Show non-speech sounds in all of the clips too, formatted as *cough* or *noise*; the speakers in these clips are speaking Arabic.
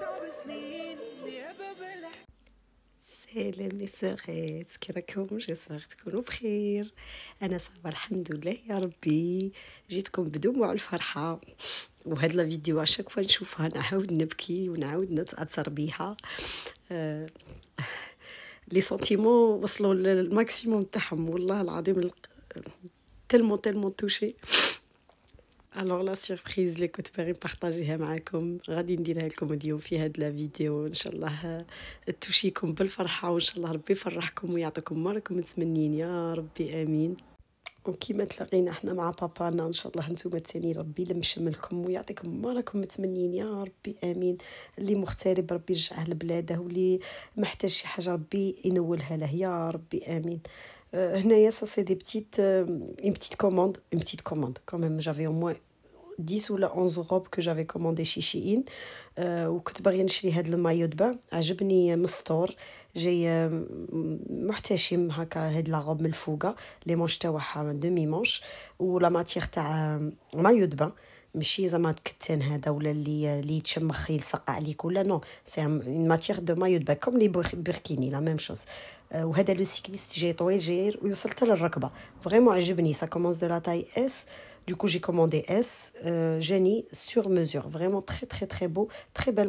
تعب سلام يا سوغات كي راكم جيسبر تكونوا بخير انا صافا الحمد لله يا ربي جيتكم بدموع الفرحه وهاد لا فيديو اشاك فوا نشوفها نعاود نبكي ونعاود نتاثر بيها آه، *laughs* لي سونتيمون وصلوا للماكسيموم تاعهم والله العظيم تلمو تلمو توشي الوغ لا سيربريز اللي كنت باغي نبارطاجيها معاكم غادي نديرها لكم اليوم في هاد لا فيديو ان شاء الله توشيكم بالفرحه وان شاء الله ربي يفرحكم ويعطيكم ما راكم متمنين يا ربي امين وكيما تلاقينا حنا مع بابانا ان شاء الله نتوما تاني ربي يلمشم لكم ويعطيكم ما راكم متمنين يا ربي امين اللي مغترب ربي يرجعه لبلاده واللي محتاج شي حاجه ربي ينولها له يا ربي امين Euh, c'est euh, une petite commande, J'avais au moins 10 ou 11 robes que j'avais commandées chez Shein. Euh, ou je suis veux rien acheter le maillot de bain. store. J'ai acheté euh, la robe Les manches, sont en demi manches la matière, est as maillot de bain. ماشي زعما كتان هذا ولا اللي اللي يتشمخ يلصق عليك ولا نو سي ان ماتيغ دو مايو باك كوم لي بيركيني لا ميم شوز وهذا لو سيكليست جاي طويل جاي ويوصل حتى للركبه فريمون عجبني سا كومونس دو لا تاي اس Du جي كوموندي اس S. Euh, آه، Jenny, sur mesure. تخي تخي très, très beau. Très belle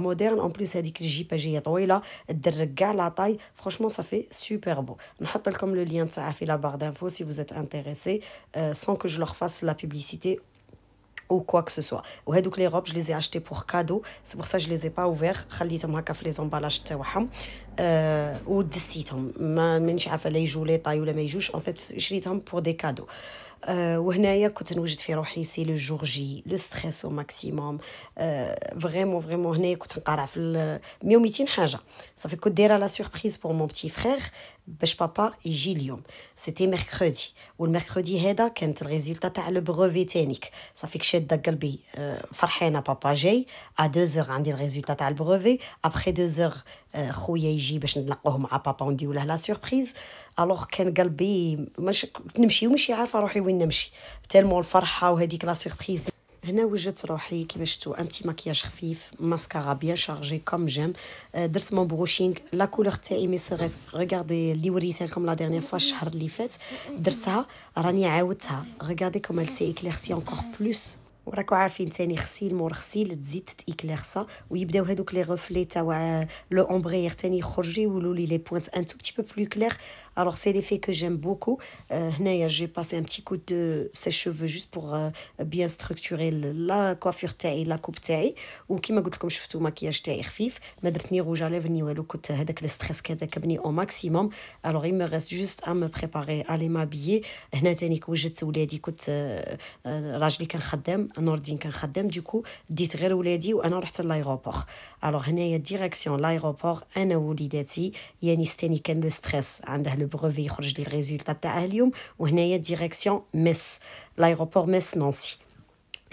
moderne en plus avec les jupes j'ai trouvé là la taille franchement ça fait super beau je vous comme le lien a fait la barre d'infos si vous êtes intéressé euh, sans que je leur fasse la publicité ou quoi que ce soit. au donc les robes, je les ai achetées pour cadeau. C'est pour ça je les ai pas ouvert Je les ai les emballages. Euh, je les ou En fait, je les pour des cadeaux. Euh, وهنايا كنت نوجد في روحي سي لو جور جي لو ستريس او ماكسيموم فريمون فريمون هنايا كنت نقارع في 100 و 200 حاجه صافي كنت دايره لا سوربريز بور مون بتي فخيغ باش بابا يجي اليوم سيتي ميركودي والميركودي هذا كانت الريزولتا تاع لو بروفي تانيك صافي شاده قلبي آه، فرحانه بابا جاي ا 2 عندي الريزولتا تاع البروفي ابخي 2 خويا يجي باش نلقوه مع بابا ونديرو له لا سوربريز الوغ كان قلبي مش كنت نمشي ومشي عارفه روحي وين نمشي تالمو الفرحه وهذيك لا سيربريز هنا وجدت روحي كيما شفتوا امتي ماكياج خفيف ماسكارا بيان شارجي كوم جيم درت مون بروشينغ لا كولور تاعي مي صغير ريغاردي اللي وريتها لكم لا ديرنيير فوا الشهر اللي فات درتها راني عاودتها ريغاردي كوم ال سي اكليرسي اونكور بلوس وراكو عارفين تاني غسيل مور غسيل تزيد تتيكلي خصا ويبداو هادوك لي غوفلي تاع لو امبريير تاني يخرجوا يولوا لي لي بوينت ان تو بتي بو بلو كليغ الوغ سي لي في كو جيم بوكو هنايا جي باسي ان بتي كو دو سي شوفو جوست بور بيان ستركتوري لا كوافير تاعي لا كوب تاعي وكيما قلت لكم شفتو ماكياج تاعي خفيف ما درتني ني روج ليف ني والو كنت هذاك لو ستريس كان راكبني او ماكسيموم الوغ اي مي ريست جوست ا مو بريباري الي مابيي هنا تاني كوجدت ولادي كنت آه، آه، راجلي كان خدام نور الدين كان خدام ديكو ديت غير ولادي وانا رحت لايغوبور الوغ هنايا ديريكسيون لايغوبور انا وليداتي يعني ستاني كان لو ستريس عنده لو بروفي يخرج لي الريزولتا تاعه اليوم وهنايا ديريكسيون ميس لايغوبور ميس نانسي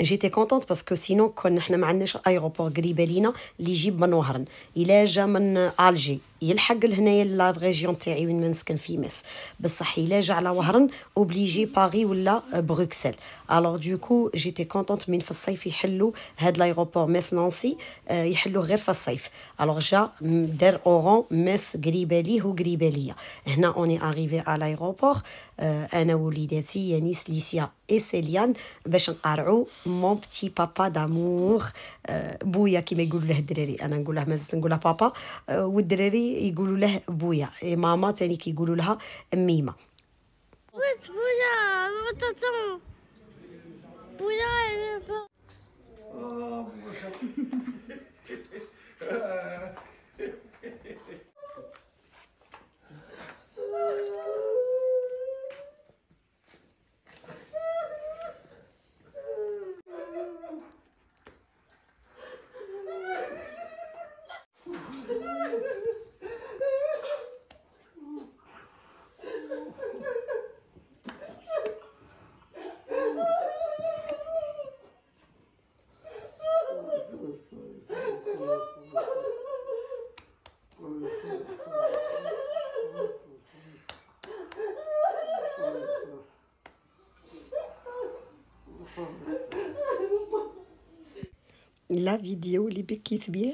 جيتي كونتونت باسكو سينو كون حنا ما عندناش ايروبور قريبه لينا اللي يجيب من وهرن الا جا من الجي يلحق لهنايا لا ريجيون تاعي وين ما نسكن في مس بصح الا جا على وهرن اوبليجي باغي ولا بروكسل الوغ دوكو جيتي كونتونت من في الصيف يحلوا هاد لايغوبور مس نانسي آه، يحلوه غير في الصيف الوغ جا دار اورون مس قريبه ليه وقريبه ليا هنا اوني اريفي على لايغوبور انا وليداتي يانيس ليسيا اي سيليان باش نقارعوا مون بتي بابا دامور بويا كيما يقولوا له الدراري انا نقول له مازلت نقولها بابا آه، والدراري يقولوا له بويا إيه، ماما تاني كيقولوا لها ميمه بغيت بويا بويا إيه، بويا *laughs* لا فيديو اللي بكيت بيها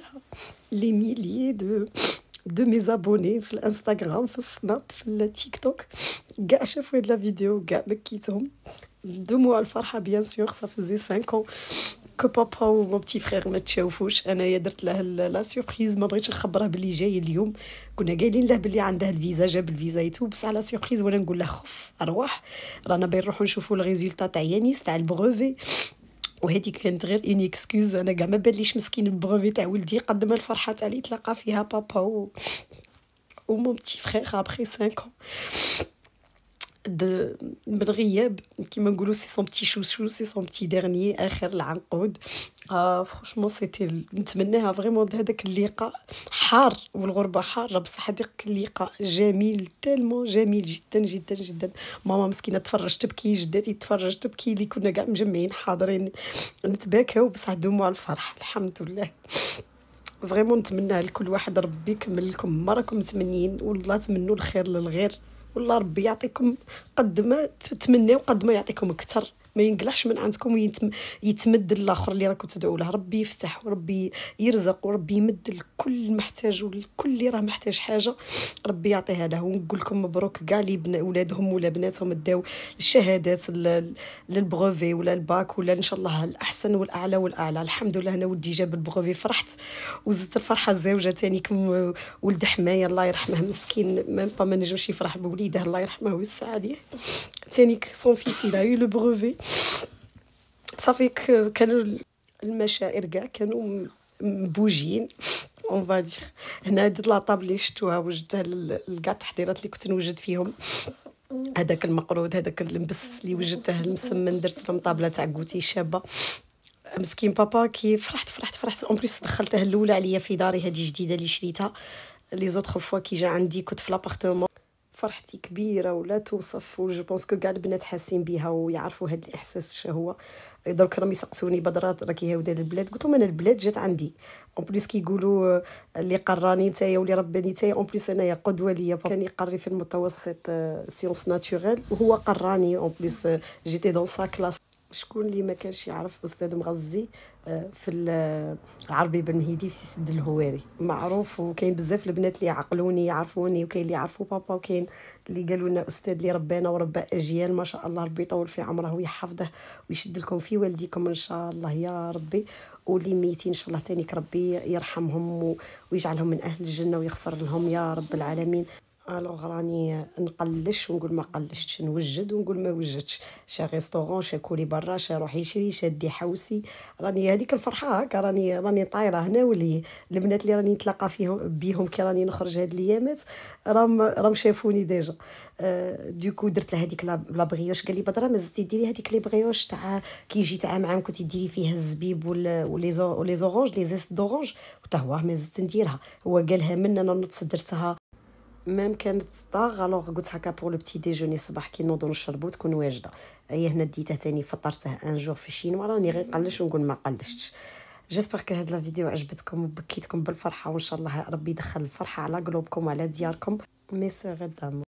لي ميليي دو دو مي زابوني في الانستغرام في السناب في التيك توك كاع شافوا هاد لا فيديو كاع بكيتهم دموع الفرحه بيان سور صافي زي 5 كو بابا و مو بتي فخير ما تشاوفوش انايا درت له لا سيربريز ما بغيتش نخبره بلي جاي اليوم كنا قايلين له بلي عنده الفيزا جاب الفيزا يتو بصح لا سيربريز وانا نقول له خف ارواح رانا باين نروحو نشوفو الريزولتا تاع يانيس تاع البروفي وهذه كانت غير اني اكسكوز انا كاع ما باليش مسكين البروفي تاع ولدي قد ما الفرحه تاع اللي تلاقى فيها بابا و ومو بتي فخيغ ابخي 5 غياب كيما نقولوا سي سون بتي شوشو سي سون بتي ديرني اخر العنقود آه فرانشمون سيتي نتمناها فريمون هذاك اللقاء حار والغربه حاره بصح هذاك اللقاء جميل تالمون جميل جدا جدا جدا ماما مسكينه تفرج تبكي جداتي تفرج تبكي اللي كنا كاع مجمعين حاضرين نتباكاو بصح دوموا على الفرح الحمد لله فريمون نتمنى لكل واحد ربي يكمل لكم ما راكم متمنيين والله تمنوا الخير للغير والله ربي يعطيكم قد ما تتمناو قد ما يعطيكم اكثر ما ينقلعش من عندكم ويتمد للاخر الاخر اللي راكم تدعوا له ربي يفتح وربي يرزق وربي يمد لكل محتاج ولكل اللي راه محتاج حاجه ربي يعطيها له ونقول لكم مبروك كاع اللي ولادهم ولا بناتهم داو الشهادات للبروفي ولا الباك ولا ان شاء الله الاحسن والاعلى والاعلى الحمد لله انا ولدي جاب البروفي فرحت وزدت الفرحه الزوجه تاني كم ولد حمايه الله يرحمه مسكين ما ما نجمش يفرح بوليده الله يرحمه ويوسع عليه تانيك سون فيس لا a eu صافي كانوا المشاعر كاع كانوا مبوجين اون فادير هنا هاد لاطاب اللي شتوها وجدتها لكاع التحضيرات اللي كنت نوجد فيهم هذاك المقرود هذاك المبس اللي وجدته المسمن درت لهم طابله تاع كوتي شابه مسكين بابا كي فرحت فرحت فرحت اون بليس دخلته الاولى عليا في داري هذه جديده اللي شريتها لي زوطخ فوا كي جا عندي كنت في لابارتمون فرحتي كبيره ولا توصف وجو بونس كو كاع البنات حاسين بها ويعرفوا هذا الاحساس اش هو دروك راهم يسقسوني بدرات راكي هاودا البلاد قلت لهم انا البلاد جات عندي اون بليس كيقولوا آه، اللي قراني نتايا واللي رباني نتايا اون بليس انايا قدوه ليا كان يقري في المتوسط سيونس آه، ناتوريل وهو قراني اون بليس جيتي دون سا كلاس شكون اللي ما كانش يعرف استاذ مغزي آه، في آه، العربي بن مهيدي في سد الهواري معروف وكاين بزاف البنات اللي عقلوني يعرفوني وكاين اللي يعرفوا بابا وكاين اللي قالوا لنا استاذ اللي ربانا وربى اجيال ما شاء الله ربي يطول في عمره ويحفظه ويشد لكم في والديكم ان شاء الله يا ربي واللي ميتين ان شاء الله تانيك ربي يرحمهم ويجعلهم من اهل الجنه ويغفر لهم يا رب العالمين الوغ راني نقلش ونقول ما قلشتش نوجد ونقول ما وجدتش شا ريستورون شا كولي برا شا روح يشري شا دي حوسي راني هذيك الفرحه هكا راني راني طايره هنا واللي البنات اللي راني نتلاقى فيهم بيهم كي راني نخرج هاد الايامات راهم راهم شافوني ديجا أه دوكو درت لها هذيك لا بغيوش قال لي بدرا ما زدتي ديري هذيك لي بغيوش تاع كي يجي تاع عام كنت ديري فيها الزبيب ولي زورونج لي زيست دورونج قلت هو ما زدت نديرها هو قالها من انا نوت درتها مام كانت طاغ الوغ قلت هكا بور لو بتي ديجوني الصباح كي نوضو نشربو تكون واجده هي هنا ديتها تاني فطرته ان جور في الشينوا راني غير نقلش ونقول ما قلشتش جيسبر كو هاد لا فيديو عجبتكم وبكيتكم بالفرحه وان شاء الله ربي يدخل الفرحه على قلوبكم وعلى دياركم مي سوغي دامو